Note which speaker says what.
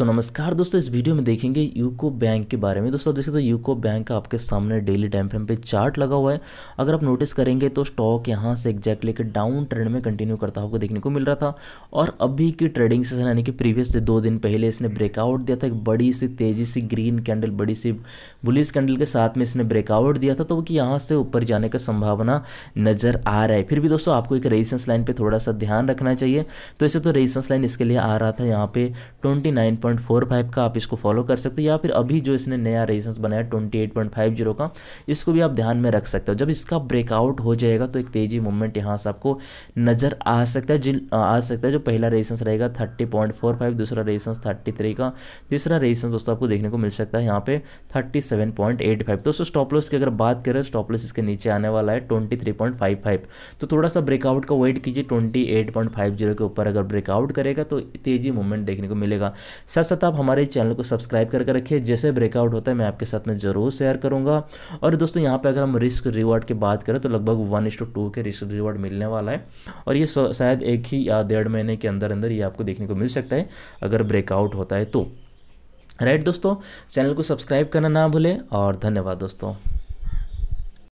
Speaker 1: सो so, नमस्कार दोस्तों इस वीडियो में देखेंगे यूको बैंक के बारे में दोस्तों देखिए तो यूको बैंक का आपके सामने डेली टाइम फ्रेम पे चार्ट लगा हुआ है अगर आप नोटिस करेंगे तो स्टॉक यहाँ से एक्जैक्टली के डाउन ट्रेंड में कंटिन्यू करता हुआ देखने को मिल रहा था और अभी की ट्रेडिंग सेशन यानी कि प्रीवियस से दो दिन पहले इसने ब्रेकआउट दिया था एक बड़ी सी तेजी सी ग्रीन कैंडल बड़ी सी बुलिस कैंडल के साथ में इसने ब्रेकआउट दिया था तो कि यहाँ से ऊपर जाने का संभावना नज़र आ रहा है फिर भी दोस्तों आपको एक रेजिस्टेंस लाइन पर थोड़ा सा ध्यान रखना चाहिए तो इसे तो रेजिस्टेंस लाइन इसके लिए आ रहा था यहाँ पे ट्वेंटी 0.45 का आप इसको फॉलो कर सकते हो या फिर अभी जो इसने नया रेजिस्टेंस बनाया 28.50 का इसको भी आप ध्यान में रख सकते हो जब इसका ब्रेकआउट हो जाएगा तो एक तेज़ी मूवमेंट यहाँ से आपको नज़र आ सकता है जिन आ सकता है जो पहला रेजिस्टेंस रहेगा 30.45 दूसरा रेजिस्टेंस 33 का तीसरा रेजिस्टेंस दोस्तों आपको देखने को मिल सकता है यहाँ पे थर्टी 37.85 दोस्तों स्टॉप लॉस की अगर बात करें स्टॉप लॉस इसके नीचे आने वाला है 23.55 तो थोड़ा सा ब्रेकआउट का वेट कीजिए 28.50 के ऊपर अगर ब्रेकआउट करेगा तो तेज़ी मूवमेंट देखने को मिलेगा साथ अच्छा साथ आप हमारे चैनल को सब्सक्राइब करके रखिए जैसे ब्रेकआउट होता है मैं आपके साथ में ज़रूर शेयर करूँगा और दोस्तों यहाँ पर अगर हम रिस्क रिवॉर्ड की बात करें तो लगभग वन इस टू के रिस्क रिवॉर्ड मिलने वाला है और ये शायद एक ही या डेढ़ महीने के अंदर अंदर ये आपको देखने को मिल सकता है अगर ब्रेकआउट होता है तो राइट दोस्तों चैनल को सब्सक्राइब करना ना भूलें और धन्यवाद दोस्तों